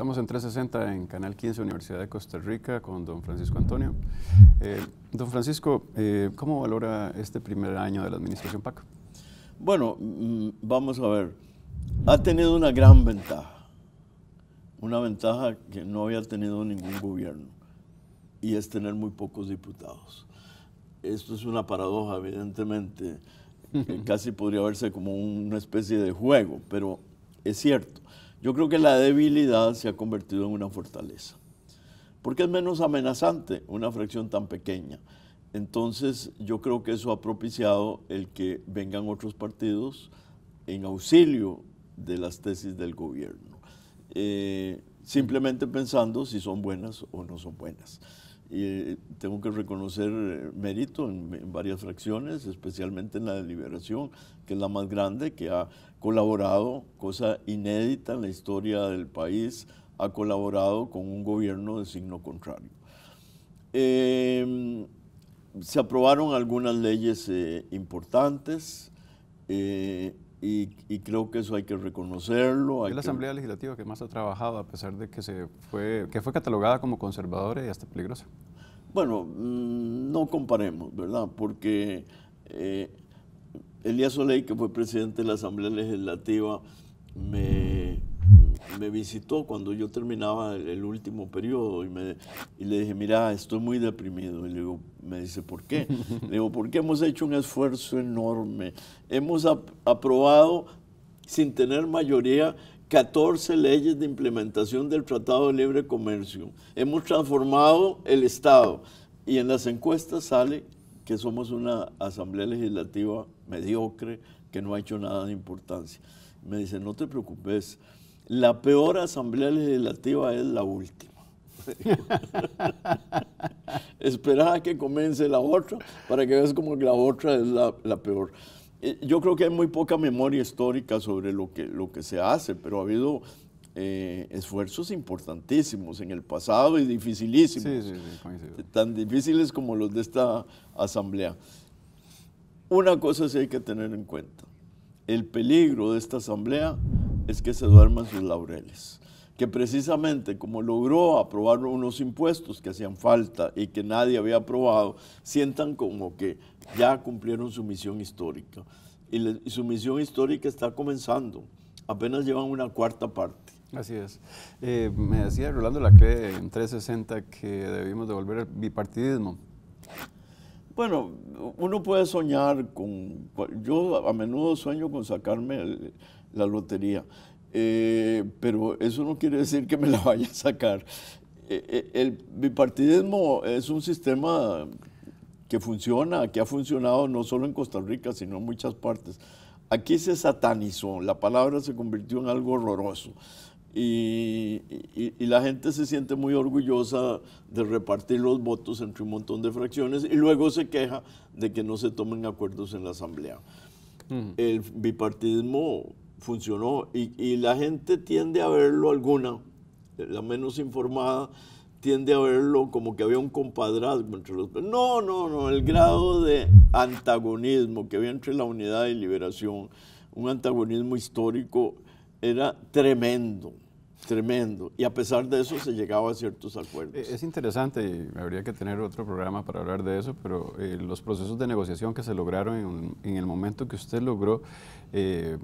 Estamos en 360 en Canal 15, Universidad de Costa Rica, con don Francisco Antonio. Eh, don Francisco, eh, ¿cómo valora este primer año de la administración PAC? Bueno, mm, vamos a ver. Ha tenido una gran ventaja, una ventaja que no había tenido ningún gobierno, y es tener muy pocos diputados. Esto es una paradoja, evidentemente. Casi podría verse como una especie de juego, pero es cierto yo creo que la debilidad se ha convertido en una fortaleza, porque es menos amenazante una fracción tan pequeña. Entonces yo creo que eso ha propiciado el que vengan otros partidos en auxilio de las tesis del gobierno, eh, simplemente pensando si son buenas o no son buenas y eh, tengo que reconocer eh, mérito en, varias fracciones, especialmente en la deliberación, que es la más grande, que ha colaborado, cosa inédita en la historia del país, ha colaborado con un gobierno de signo contrario. Em, se aprobaron algunas leyes eh, importantes. Y, creo que eso hay que reconocerlo. Hay es la Asamblea Legislativa que más ha trabajado, a pesar de que, se fue, que fue catalogada como conservadora y hasta peligrosa. Bueno, mm, no comparemos, ¿verdad? Porque eh, Elías Oley, que fue presidente de la Asamblea Legislativa, me me visitó cuando yo terminaba el, último periodo y, me, y, le dije, mira, estoy muy deprimido. Y luego me dice, ¿por qué? Le digo, porque hemos hecho un esfuerzo enorme. Hemos aprobado, sin tener mayoría, 14 leyes de implementación del Tratado de Libre Comercio. Hemos transformado el Estado. Y en las encuestas sale que somos una asamblea legislativa mediocre que no ha hecho nada de importancia. Me dice, no te preocupes, la peor asamblea legislativa es la última. Esperar que comience la otra para que veas como que la otra es la, peor. Eh, yo creo que hay muy poca memoria histórica sobre lo que, lo que se hace, pero ha habido eh, esfuerzos importantísimos en el pasado y dificilísimos, eh, tan difíciles como los de esta asamblea. Una cosa sí hay que tener en cuenta, el peligro de esta asamblea es que se duerman sus laureles. Que precisamente como logró aprobar unos impuestos que hacían falta y que nadie había aprobado, sientan como que ya cumplieron su misión histórica. Y, su misión histórica está comenzando. Apenas llevan una cuarta parte. Así es. Eh, me decía Rolando la que en 360 que debimos devolver el bipartidismo. Bueno, uno puede soñar con... Yo a menudo sueño con sacarme el, la lotería. Eh, pero eso no quiere decir que me la vaya a sacar. Eh, eh, el bipartidismo es un sistema que funciona, que ha funcionado no solo en Costa Rica, sino en muchas partes. Aquí se satanizó, la palabra se convirtió en algo horroroso. Y, la gente se siente muy orgullosa de repartir los votos entre un montón de fracciones y luego se queja de que no se tomen acuerdos en la Asamblea. El bipartidismo funcionó y, la gente tiende a verlo alguna, la menos informada, tiende a verlo como que había un compadrazgo entre los... No, no, no, el grado de antagonismo que había entre la unidad y liberación, un antagonismo histórico, era tremendo, tremendo. Y a pesar de eso se llegaba a ciertos acuerdos. Eh, es interesante, y habría que tener otro programa para hablar de eso, pero eh, los procesos de negociación que se lograron en, en el momento que usted logró... Eh,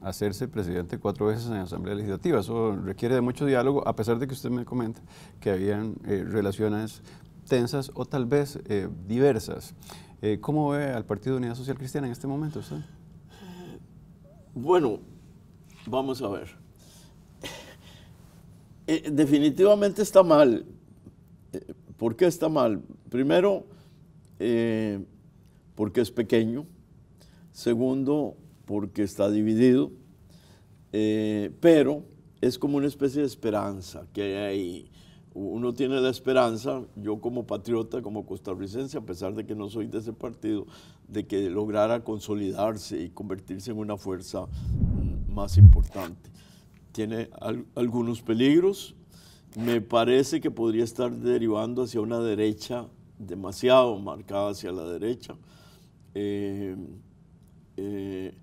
hacerse presidente cuatro veces en la Asamblea Legislativa. Eso requiere de mucho diálogo, a pesar de que usted me comenta que habían eh, relaciones tensas o tal vez eh, diversas. Eh, ¿Cómo ve al Partido Unidad Social Cristiana en este momento Bueno, vamos a ver. definitivamente está mal. ¿Por qué está mal? Primero, porque es pequeño. Segundo, porque está dividido, eh, pero es como una especie de esperanza que hay. ahí, Uno tiene la esperanza, yo como patriota, como costarricense, a pesar de que no soy de ese partido, de que lograra consolidarse y convertirse en una fuerza mm, más importante. Tiene algunos peligros, me parece que podría estar derivando hacia una derecha demasiado marcada hacia la derecha. Eh, eh,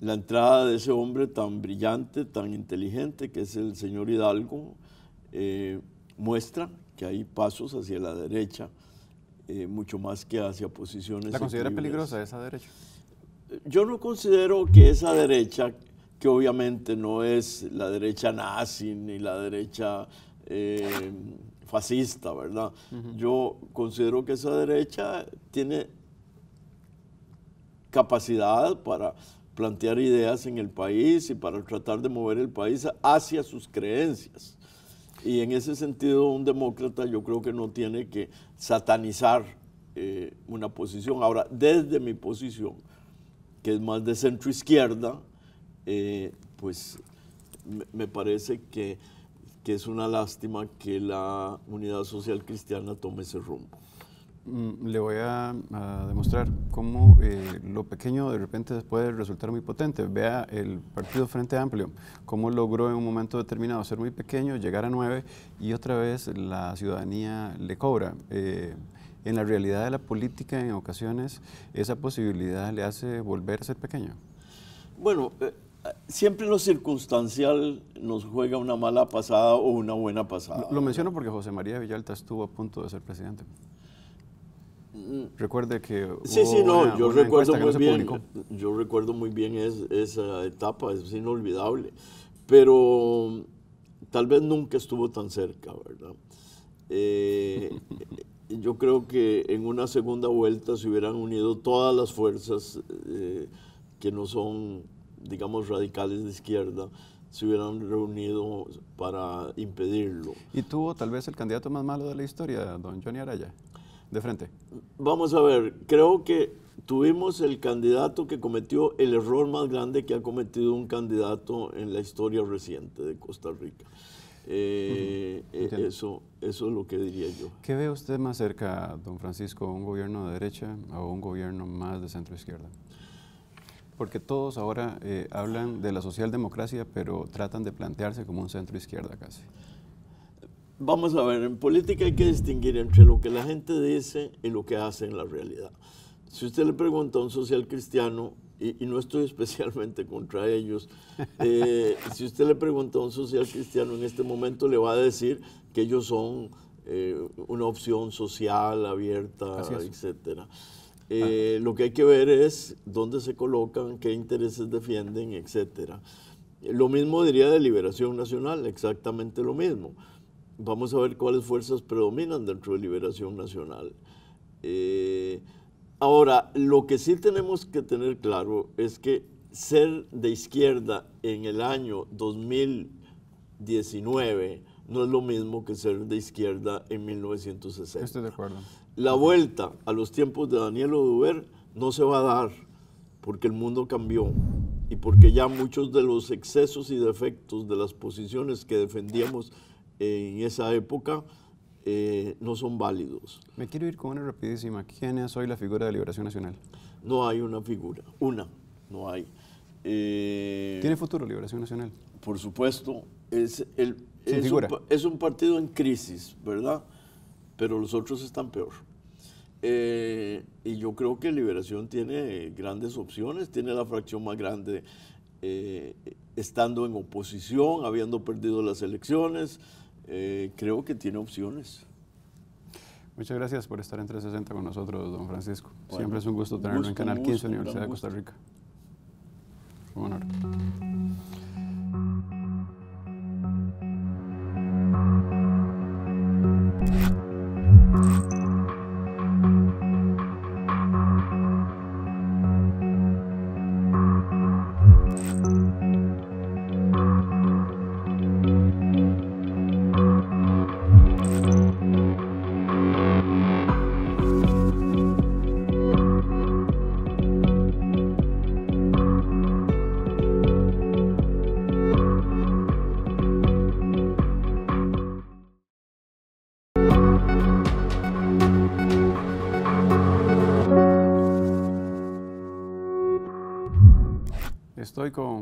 la entrada de ese hombre tan brillante, tan inteligente, que es el señor Hidalgo, eh, muestra que hay pasos hacia la derecha, eh, mucho más que hacia posiciones. ¿La considera peligrosa esa derecha? Yo no considero que esa derecha, que obviamente no es la derecha nazi ni la derecha eh, fascista, ¿verdad? Yo considero que esa derecha tiene capacidad para plantear ideas en el país y para tratar de mover el país hacia sus creencias. Y en ese sentido, un demócrata yo creo que no tiene que satanizar eh, una posición. Ahora, desde mi posición, que es más de centro izquierda, eh, pues me, parece que es una lástima que la unidad social cristiana tome ese rumbo. Mm, le voy a, demostrar cómo eh, lo pequeño de repente puede resultar muy potente. Vea el partido Frente Amplio, cómo logró en un momento determinado ser muy pequeño, llegar a nueve y otra vez la ciudadanía le cobra. Eh, en la realidad de la política, en ocasiones, esa posibilidad le hace volver a ser pequeño. Bueno, eh, siempre lo circunstancial nos juega una mala pasada o una buena pasada. lo menciono porque José María Villalta estuvo a punto de ser presidente. Recuerde que... Sí, sí, no, yo, recuerdo muy bien, yo recuerdo muy bien esa etapa, es inolvidable, pero tal vez nunca estuvo tan cerca, ¿verdad? Eh, yo creo que en una segunda vuelta se hubieran unido todas las fuerzas eh, que no son, digamos, radicales de izquierda, se hubieran reunido para impedirlo. ¿Y tuvo tal vez el candidato más malo de la historia, don Johnny Araya? de frente? Vamos a ver, creo que tuvimos el candidato que cometió el error más grande que ha cometido un candidato en la historia reciente de Costa Rica. Eh, eh, eso, eso es lo que diría yo. ¿Qué ve usted más cerca, don Francisco, un gobierno de derecha o un gobierno más de centro izquierda? Porque todos ahora eh, hablan de la socialdemocracia, pero tratan de plantearse como un centro izquierda casi. Vamos a ver, en política hay que distinguir entre lo que la gente dice y lo que hace en la realidad. Si usted le pregunta a un social cristiano, y, no estoy especialmente contra ellos, eh, si usted le pregunta a un social cristiano en este momento, le va a decir que ellos son eh, una opción social, abierta, etcétera. Ah. Eh, lo que hay que ver es dónde se colocan, qué intereses defienden, etcétera. Lo mismo diría de Liberación Nacional, exactamente lo mismo vamos a ver cuáles fuerzas predominan dentro de Liberación Nacional. Eh, ahora, lo que sí tenemos que tener claro es que ser de izquierda en el año 2019 no es lo mismo que ser de izquierda en 1960. Estoy de acuerdo. La vuelta a los tiempos de Daniel Oduber no se va a dar porque el mundo cambió y porque ya muchos de los excesos y defectos de las posiciones que defendíamos en esa época eh, no son válidos. Me quiero ir con una rapidísima. ¿Quién es hoy la figura de Liberación Nacional? No hay una figura, una, no hay. Eh, ¿Tiene futuro Liberación Nacional? Por supuesto, es, el, es, un, partido en crisis, ¿verdad? Pero los otros están peor. Eh, y yo creo que Liberación tiene grandes opciones, tiene la fracción más grande estando en oposición, habiendo perdido las elecciones, eh, creo que tiene opciones. Muchas gracias por estar en 360 con nosotros, don Francisco. Siempre es un gusto tenerlo en Canal 15 Universidad de Costa Rica. Un honor.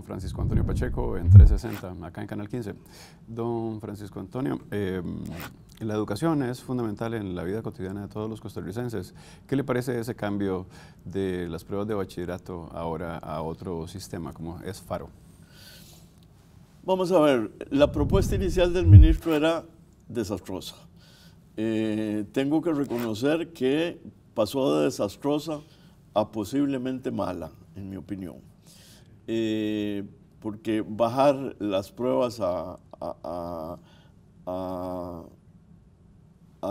Francisco Antonio Pacheco en 360, acá en Canal 15. Don Francisco Antonio, em, la educación es fundamental en la vida cotidiana de todos los costarricenses. ¿Qué le parece ese cambio de las pruebas de bachillerato ahora a otro sistema como es FARO? Vamos a ver, la propuesta inicial del ministro era desastrosa. Eh, tengo que reconocer que pasó de desastrosa a posiblemente mala, en mi opinión. Eh, porque bajar las pruebas a,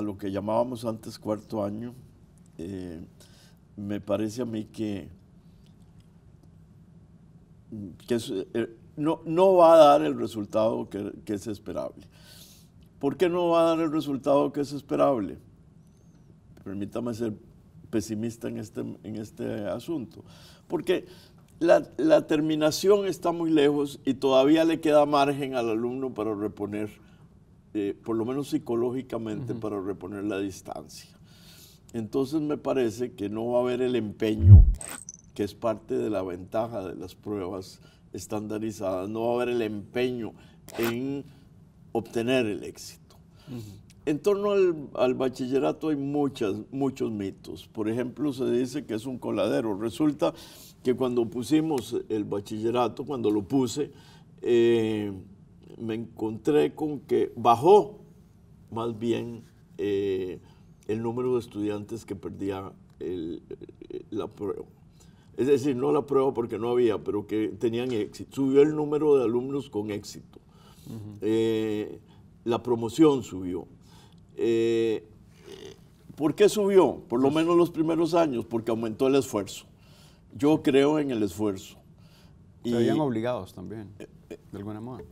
lo que llamábamos antes cuarto año, eh, me parece a mí que, que eh, no, no, va a dar el resultado que, es esperable. ¿Por qué no va a dar el resultado que es esperable? Permítame ser pesimista en este, en este asunto. Porque la, terminación está muy lejos y todavía le queda margen al alumno para reponer, eh, por lo menos psicológicamente, para reponer la distancia. Entonces me parece que no va a haber el empeño, que es parte de la ventaja de las pruebas estandarizadas, no va a haber el empeño en obtener el éxito. En torno al, bachillerato hay muchas, muchos mitos. Por ejemplo, se dice que es un coladero. Resulta que cuando pusimos el bachillerato, cuando lo puse, eh, me encontré con que bajó más bien eh, el número de estudiantes que perdía eh, la prueba. Es decir, no la prueba porque no había, pero que tenían éxito. Subió el número de alumnos con éxito. la promoción subió. ¿Por qué subió? Por lo pues menos los primeros años, porque aumentó el esfuerzo. Yo creo en el esfuerzo. Se eh, obligados también, de alguna manera.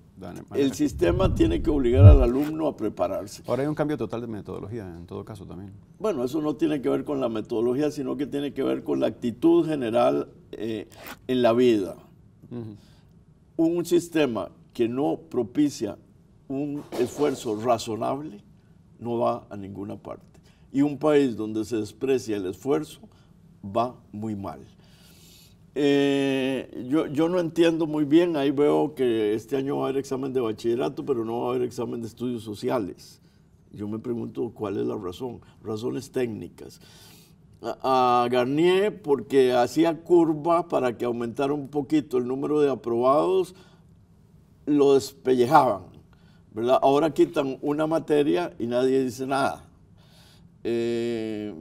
El sistema tiene que obligar al alumno a prepararse. Ahora hay un cambio total de metodología, en todo caso también. Bueno, eso no tiene que ver con la metodología, sino que tiene que ver con la actitud general eh, en la vida. Un sistema que no propicia un esfuerzo razonable no va a ninguna parte. Y un país donde se desprecia el esfuerzo va muy mal. Eh, yo, yo, no entiendo muy bien, ahí veo que este año va a haber examen de bachillerato, pero no va a haber examen de estudios sociales. Yo me pregunto cuál es la razón, razones técnicas. A, Garnier porque hacía curva para que aumentara un poquito el número de aprobados, lo despellejaban, ¿verdad? Ahora quitan una materia y nadie dice nada. Eh,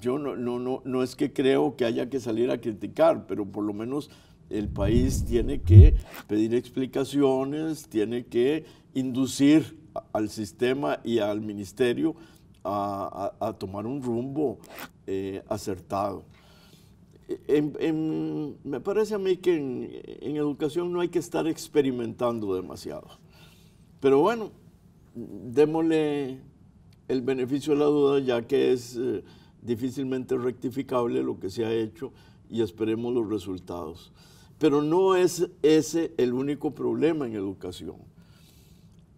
yo no, no, no, es que creo que haya que salir a criticar, pero por lo menos el país tiene que pedir explicaciones, tiene que inducir al sistema y al ministerio a, tomar un rumbo eh, acertado. me parece a mí que en, educación no hay que estar experimentando demasiado. Pero bueno, démosle el beneficio de la duda ya que es... Eh, difícilmente rectificable lo que se ha hecho y esperemos los resultados. Pero no es ese el único problema en educación.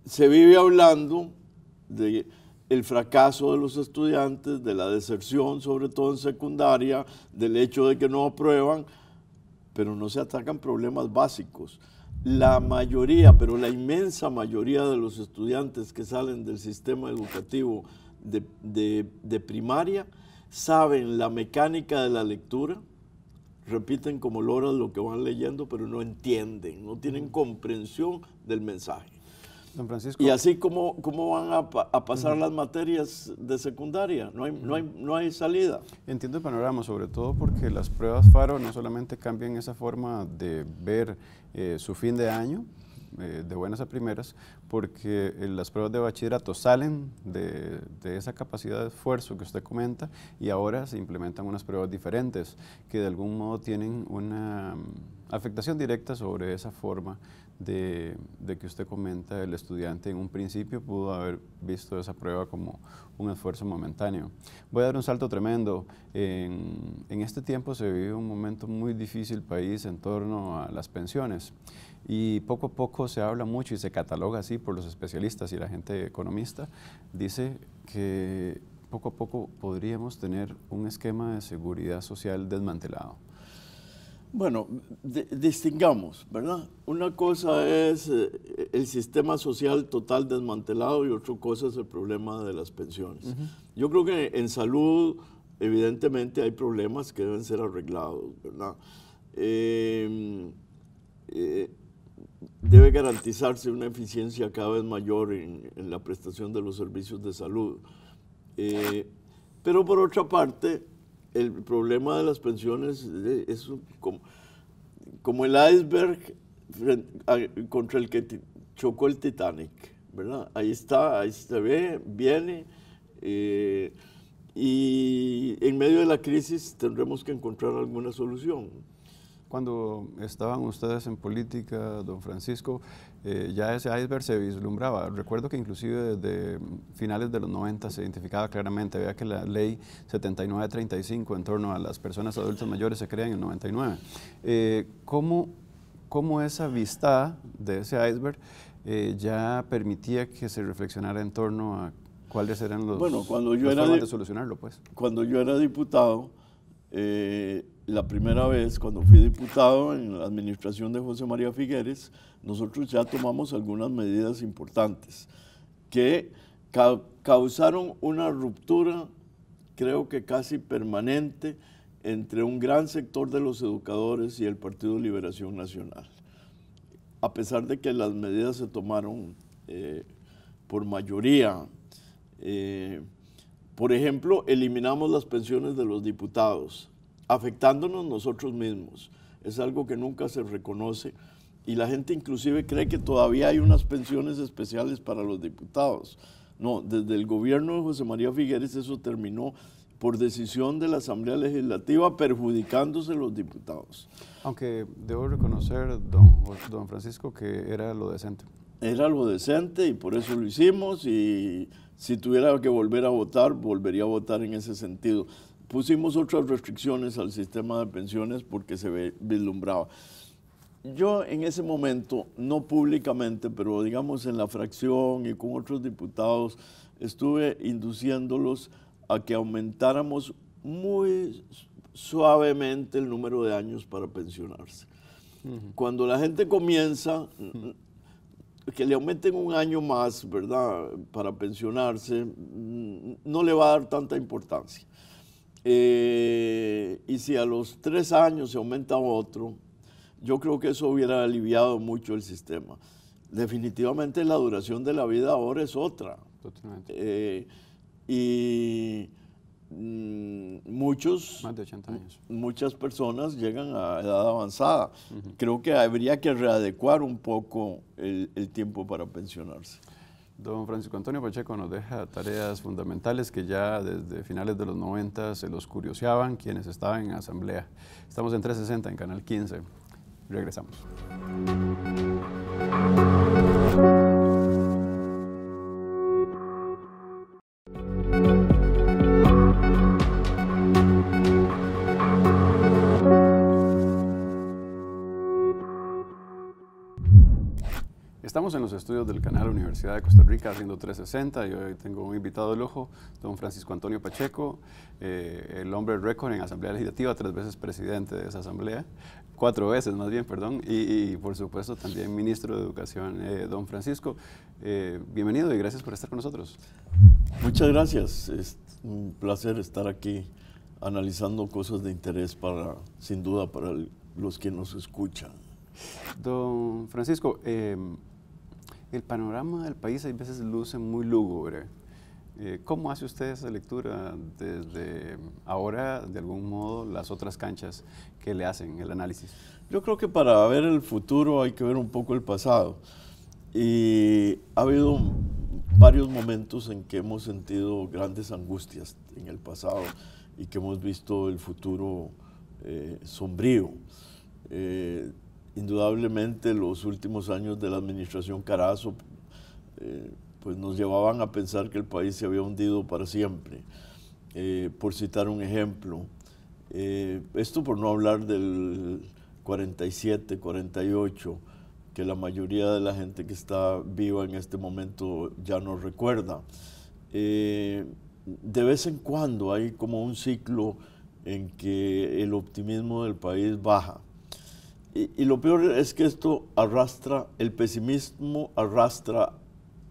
Se vive hablando del fracaso de los estudiantes, de la deserción, sobre todo en secundaria, del hecho de que no aprueban, pero no se atacan problemas básicos. La mayoría, pero la inmensa mayoría de los estudiantes que salen del sistema educativo de primaria, saben la mecánica de la lectura, repiten como loras lo que van leyendo, pero no entienden, no tienen comprensión del mensaje. Don Francisco. Y así como, van a, pasar las materias de secundaria, no hay, salida. Entiendo el panorama, sobre todo porque las pruebas FARO no solamente cambian esa forma de ver eh, su fin de año, eh, de buenas a primeras, porque eh, las pruebas de bachillerato salen de, de, esa capacidad de esfuerzo que usted comenta y ahora se implementan unas pruebas diferentes que de algún modo tienen una mm, afectación directa sobre esa forma de, que usted comenta, el estudiante en un principio pudo haber visto esa prueba como un esfuerzo momentáneo. Voy a dar un salto tremendo. En, en este tiempo se vive un momento muy difícil país en torno a las pensiones y poco a poco se habla mucho y se cataloga así por los especialistas y la gente economista. Dice que poco a poco podríamos tener un esquema de seguridad social desmantelado bueno, distingamos, ¿verdad? Una cosa es eh, el sistema social total desmantelado y otra cosa es el problema de las pensiones. Yo creo que en salud, evidentemente, hay problemas que deben ser arreglados, ¿verdad? Em, eh, debe garantizarse una eficiencia cada vez mayor en la prestación de los servicios de salud. Eh, pero por otra parte, el problema de las pensiones es como, como el iceberg contra el que chocó el Titanic, ¿verdad? Ahí está, ahí se ve, viene. Eh, y en medio de la crisis tendremos que encontrar alguna solución. Cuando estaban ustedes en política, don Francisco, eh, ya ese iceberg se vislumbraba. Recuerdo que inclusive desde finales de los 90 se identificaba claramente, vea que la ley 7935 en torno a las personas adultas mayores se crea en el 99. Eh, ¿cómo, ¿Cómo esa vista de ese iceberg eh, ya permitía que se reflexionara en torno a cuáles eran los bueno, cuando yo era de solucionarlo? Pues? Cuando yo era diputado, la primera vez, cuando fui diputado en la administración de José María Figueres, nosotros ya tomamos algunas medidas importantes que causaron una ruptura, creo que casi permanente, entre un gran sector de los educadores y el Partido Liberación Nacional. A pesar de que las medidas se tomaron eh, por mayoría, eh, por ejemplo, eliminamos las pensiones de los diputados afectándonos nosotros mismos. Es algo que nunca se reconoce y la gente inclusive cree que todavía hay unas pensiones especiales para los diputados. No, desde el gobierno de José María Figueres eso terminó por decisión de la Asamblea Legislativa perjudicándose los diputados. Aunque debo reconocer, don, don Francisco, que era lo decente. Era lo decente y por eso lo hicimos y si tuviera que volver a votar, volvería a votar en ese sentido pusimos otras restricciones al sistema de pensiones porque se ve, vislumbraba. Yo en ese momento, no públicamente, pero digamos en la fracción y con otros diputados, estuve induciéndolos a que aumentáramos muy suavemente el número de años para pensionarse. Cuando la gente comienza, que le aumenten un año más, ¿verdad?, para pensionarse, no le va a dar tanta importancia. Eh, y si a los tres años se aumenta otro, yo creo que eso hubiera aliviado mucho el sistema. Definitivamente la duración de la vida ahora es otra. Eh, y mm, muchos, muchas personas llegan a edad avanzada. Creo que habría que readecuar un poco el tiempo para pensionarse. Don Francisco Antonio Pacheco nos deja tareas fundamentales que ya desde finales de los 90 se los curioseaban quienes estaban en asamblea. Estamos en 360 en Canal 15. Regresamos. Estamos en los estudios del canal Universidad de Costa Rica haciendo 360 y hoy tengo un invitado de lujo, don Francisco Antonio Pacheco, eh, el hombre récord en Asamblea Legislativa, tres veces presidente de esa asamblea, cuatro veces más bien, perdón, y, por supuesto también ministro de Educación, eh, don Francisco. Eh, bienvenido y gracias por estar con nosotros. Muchas gracias, es un placer estar aquí analizando cosas de interés para, sin duda, para los que nos escuchan. Don Francisco, el panorama del país a veces luce muy lúgubre. Eh, ¿Cómo hace usted esa lectura desde ahora, de algún modo, las otras canchas que le hacen el análisis? Yo creo que para ver el futuro hay que ver un poco el pasado. Y ha habido varios momentos en que hemos sentido grandes angustias en el pasado y que hemos visto el futuro eh, sombrío. Eh, indudablemente los últimos años de la administración Carazo eh, pues nos llevaban a pensar que el país se había hundido para siempre. Eh, por citar un ejemplo, eh, esto por no hablar del 47, 48, que la mayoría de la gente que está viva en este momento ya no recuerda. de vez en cuando hay como un ciclo en que el optimismo del país baja y, lo peor es que esto arrastra, el pesimismo arrastra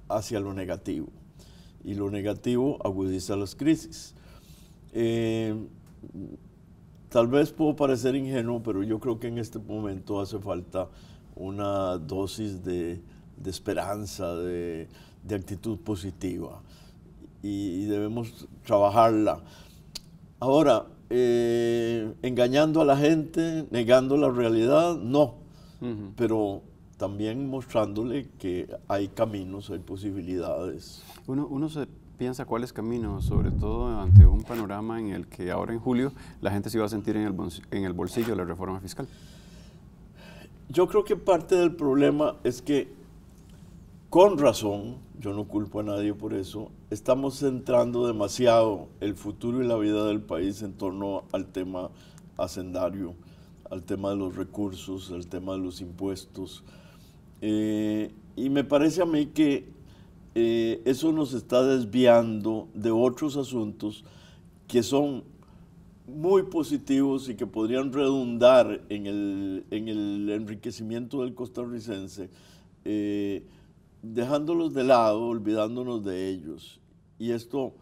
hacia lo negativo. Y lo negativo agudiza las crisis. Eh, tal vez puedo parecer ingenuo, pero yo creo que en este momento hace falta una dosis de, esperanza, de, actitud positiva. Y, y debemos trabajarla. Ahora, eh, engañando a la gente, negando la realidad, no. Pero también mostrándole que hay caminos, hay posibilidades. Uno, se piensa cuáles caminos, sobre todo ante un panorama en el que ahora en julio la gente se iba a sentir en el, en el bolsillo la reforma fiscal. Yo creo que parte del problema es que, con razón, yo no culpo a nadie por eso, estamos centrando demasiado el futuro y la vida del país en torno al tema hacendario, al tema de los recursos, al tema de los impuestos. Eh, y me parece a mí que eh, eso nos está desviando de otros asuntos que son muy positivos y que podrían redundar en el, enriquecimiento del costarricense. Eh, dejándolos de lado, olvidándonos de ellos. Y esto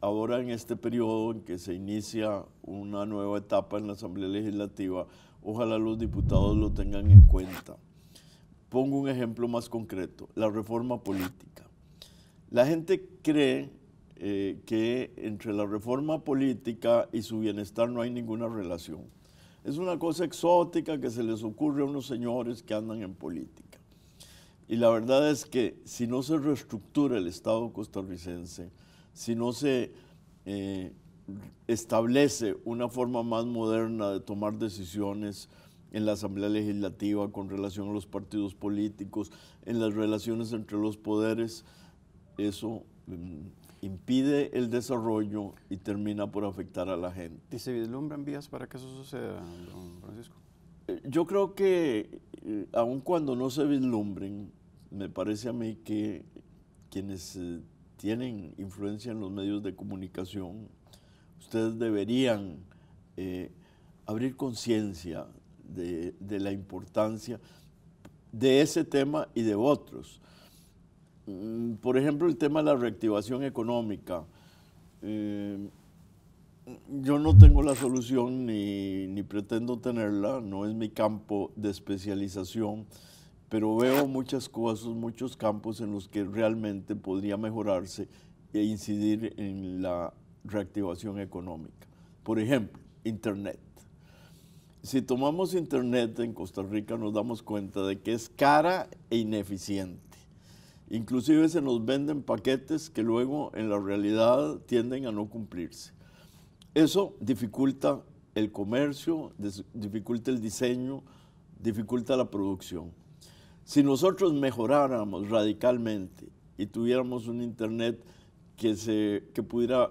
ahora en este periodo en que se inicia una nueva etapa en la Asamblea Legislativa, ojalá los diputados lo tengan en cuenta. Pongo un ejemplo más concreto, la reforma política. La gente cree eh, que entre la reforma política y su bienestar no hay ninguna relación. Es una cosa exótica que se les ocurre a unos señores que andan en política. Y la verdad es que si no se reestructura el Estado costarricense, si no se eh, establece una forma más moderna de tomar decisiones en la Asamblea Legislativa con relación a los partidos políticos, en las relaciones entre los poderes, eso mm, impide el desarrollo y termina por afectar a la gente. ¿Y se vislumbran vías para que eso suceda, don Francisco? Yo creo que eh, aun cuando no se vislumbren, me parece a mí que quienes eh, tienen influencia en los medios de comunicación, ustedes deberían eh, abrir conciencia de, la importancia de ese tema y de otros. Mm, por ejemplo, el tema de la reactivación económica. Yo no tengo la solución ni, pretendo tenerla, no es mi campo de especialización, pero veo muchas cosas, muchos campos en los que realmente podría mejorarse e incidir en la reactivación económica. Por ejemplo, Internet. Si tomamos Internet en Costa Rica nos damos cuenta de que es cara e ineficiente. Inclusive se nos venden paquetes que luego en la realidad tienden a no cumplirse. Eso dificulta el comercio, dificulta el diseño, dificulta la producción. Si nosotros mejoráramos radicalmente y tuviéramos un Internet que, se, pudiera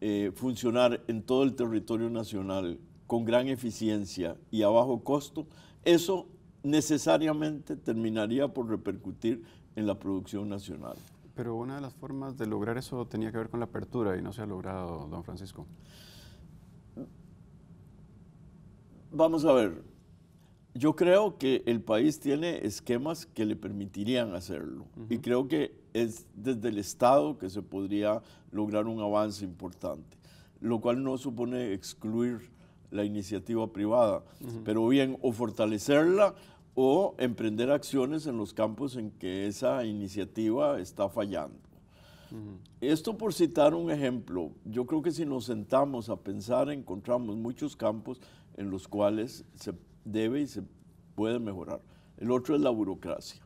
eh, funcionar en todo el territorio nacional con gran eficiencia y a bajo costo, eso necesariamente terminaría por repercutir en la producción nacional. Pero una de las formas de lograr eso tenía que ver con la apertura y no se ha logrado, don Francisco. Vamos a ver, yo creo que el país tiene esquemas que le permitirían hacerlo y creo que es desde el Estado que se podría lograr un avance importante, lo cual no supone excluir la iniciativa privada, pero bien o fortalecerla o emprender acciones en los campos en que esa iniciativa está fallando. Esto por citar un ejemplo, yo creo que si nos sentamos a pensar encontramos muchos campos en los cuales se debe y se puede mejorar. El otro es la burocracia.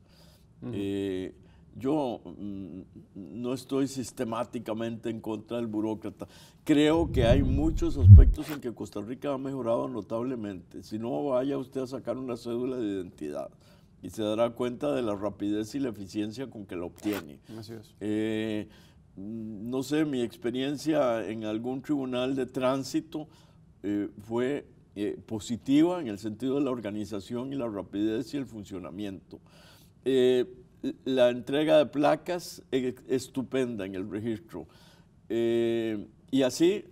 Yo mm, no estoy sistemáticamente en contra del burócrata. Creo que hay muchos aspectos en que Costa Rica ha mejorado notablemente. Si no, vaya usted a sacar una cédula de identidad y se dará cuenta de la rapidez y la eficiencia con que la obtiene. Gracias. Eh, mm, no sé, mi experiencia en algún tribunal de tránsito eh, fue eh, positiva en el sentido de la organización y la rapidez y el funcionamiento la entrega de placas es estupenda en el registro. Eh, y así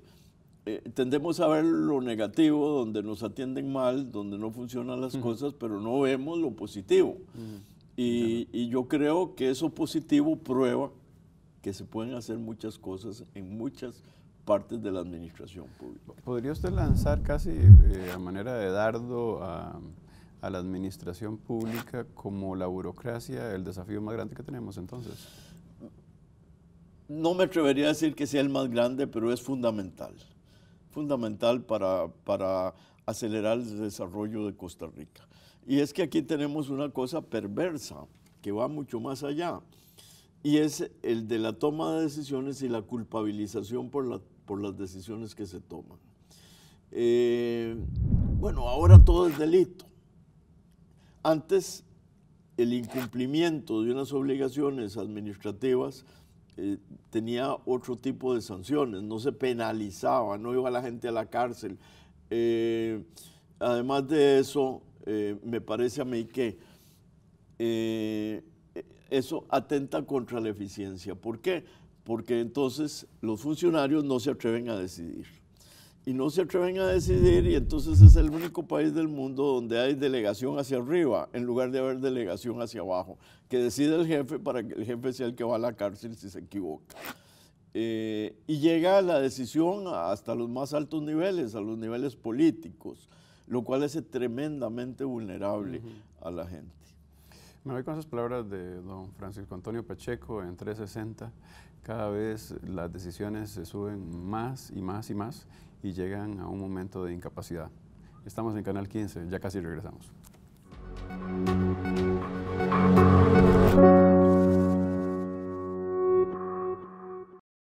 eh, tendemos a ver lo negativo, donde nos atienden mal, donde no funcionan las cosas, pero no vemos lo positivo. y, yo creo que eso positivo prueba que se pueden hacer muchas cosas en muchas partes de la administración pública. ¿Podría usted lanzar casi eh, a manera de dardo a a la administración pública como la burocracia el desafío más grande que tenemos entonces? No me atrevería a decir que sea el más grande, pero es fundamental. Fundamental para, para acelerar el desarrollo de Costa Rica. Y es que aquí tenemos una cosa perversa que va mucho más allá. Y es el de la toma de decisiones y la culpabilización por, la, por las decisiones que se toman. Eh, bueno, ahora todo es delito. Antes, el incumplimiento de unas obligaciones administrativas eh, tenía otro tipo de sanciones, no se penalizaba, no iba la gente a la cárcel. Eh, además de eso, eh, me parece a mí que eso atenta contra la eficiencia. ¿Por qué? Porque entonces los funcionarios no se atreven a decidir y no se atreven a decidir y entonces es el único país del mundo donde hay delegación hacia arriba en lugar de haber delegación hacia abajo, que decide el jefe para que el jefe sea el que va a la cárcel si se equivoca. Eh, y llega la decisión hasta los más altos niveles, a los niveles políticos, lo cual es tremendamente vulnerable a la gente. Me voy con esas palabras de don Francisco Antonio Pacheco en 360. Cada vez las decisiones se suben más y más y más y llegan a un momento de incapacidad. Estamos en Canal 15, ya casi regresamos.